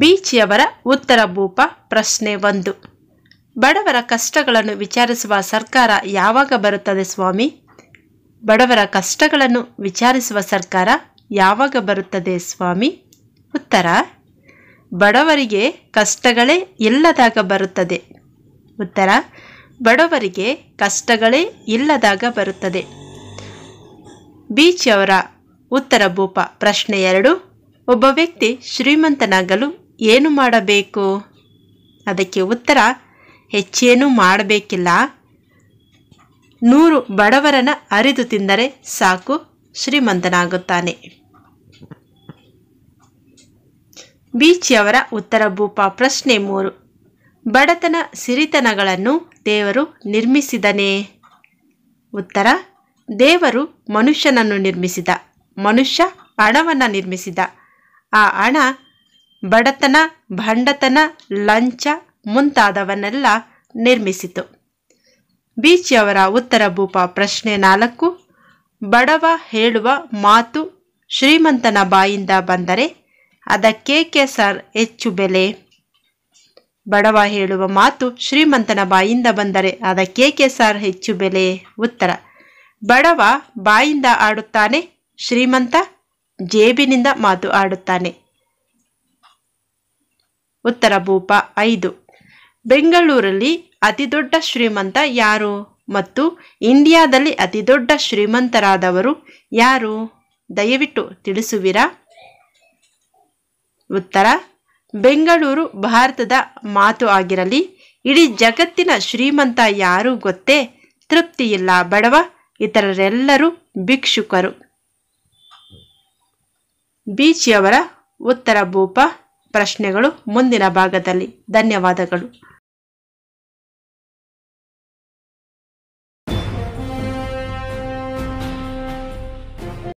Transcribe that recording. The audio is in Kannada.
ಬೀಚಿಯವರ ಉತ್ತರ ಭೂಪ ಪ್ರಶ್ನೆ ಒಂದು ಬಡವರ ಕಷ್ಟಗಳನ್ನು ವಿಚಾರಿಸುವ ಸರ್ಕಾರ ಯಾವಾಗ ಬರುತ್ತದೆ ಸ್ವಾಮಿ ಬಡವರ ಕಷ್ಟಗಳನ್ನು ವಿಚಾರಿಸುವ ಸರ್ಕಾರ ಯಾವಾಗ ಬರುತ್ತದೆ ಸ್ವಾಮಿ ಉತ್ತರ ಬಡವರಿಗೆ ಕಷ್ಟಗಳೇ ಇಲ್ಲದಾಗ ಬರುತ್ತದೆ ಉತ್ತರ ಬಡವರಿಗೆ ಕಷ್ಟಗಳೇ ಇಲ್ಲದಾಗ ಬರುತ್ತದೆ ಬೀಚ್ ಉತ್ತರ ಭೂಪ ಪ್ರಶ್ನೆ ಎರಡು ಒಬ್ಬ ವ್ಯಕ್ತಿ ಶ್ರೀಮಂತನಾಗಲು ಏನು ಮಾಡಬೇಕು ಅದಕ್ಕೆ ಉತ್ತರ ಹೆಚ್ಚೇನೂ ಮಾಡಬೇಕಿಲ್ಲ ನೂರು ಬಡವರನ್ನು ಅರಿದು ತಿಂದರೆ ಸಾಕು ಶ್ರೀಮಂತನಾಗುತ್ತಾನೆ ಬೀಚಿಯವರ ಉತ್ತರ ಭೂಪ ಪ್ರಶ್ನೆ ಮೂರು ಬಡತನ ಸಿರಿತನಗಳನ್ನು ದೇವರು ನಿರ್ಮಿಸಿದನೇ ಉತ್ತರ ದೇವರು ಮನುಷ್ಯನನ್ನು ನಿರ್ಮಿಸಿದ ಮನುಷ್ಯ ಹಣವನ್ನು ನಿರ್ಮಿಸಿದ ಆ ಹಣ ಬಡತನ ಭಂಡತನ ಲಂಚ ಮುಂತಾದವನ್ನೆಲ್ಲ ನಿರ್ಮಿಸಿತು ಬೀಚಿಯವರ ಉತ್ತರ ಭೂಪ ಪ್ರಶ್ನೆ ನಾಲ್ಕು ಬಡವ ಹೇಳುವ ಮಾತು ಶ್ರೀಮಂತನ ಬಾಯಿಂದ ಬಂದರೆ ಅದಕ್ಕೇಕೆ ಸರ್ ಹೆಚ್ಚು ಬೆಲೆ ಬಡವ ಹೇಳುವ ಮಾತು ಶ್ರೀಮಂತನ ಬಾಯಿಂದ ಬಂದರೆ ಅದಕ್ಕೇಕೆ ಸರ್ ಹೆಚ್ಚು ಬೆಲೆ ಉತ್ತರ ಬಡವ ಬಾಯಿಂದ ಆಡುತ್ತಾನೆ ಶ್ರೀಮಂತ ಜೇಬಿನಿಂದ ಮಾತು ಆಡುತ್ತಾನೆ ಉತ್ತರ ಭೂಪ ಐದು ಬೆಂಗಳೂರಲ್ಲಿ ಅತಿದೊಡ್ಡ ಶ್ರೀಮಂತ ಯಾರು ಮತ್ತು ಇಂಡಿಯಾದಲ್ಲಿ ಅತಿದೊಡ್ಡ ಶ್ರೀಮಂತರಾದವರು ಯಾರು ದಯವಿಟ್ಟು ತಿಳಿಸುವಿರಾ ಉತ್ತರ ಬೆಂಗಳೂರು ಭಾರತದ ಮಾತು ಆಗಿರಲಿ ಇಡೀ ಜಗತ್ತಿನ ಶ್ರೀಮಂತ ಯಾರು ಗೊತ್ತೇ ತೃಪ್ತಿಯಿಲ್ಲ ಬಡವ ಇತರರೆಲ್ಲರೂ ಭಿಕ್ಷುಕರು ಬೀಚಿಯವರ ಉತ್ತರ ಭೂಪ ಪ್ರಶ್ನೆಗಳು ಮುಂದಿನ ಭಾಗದಲ್ಲಿ ಧನ್ಯವಾದಗಳು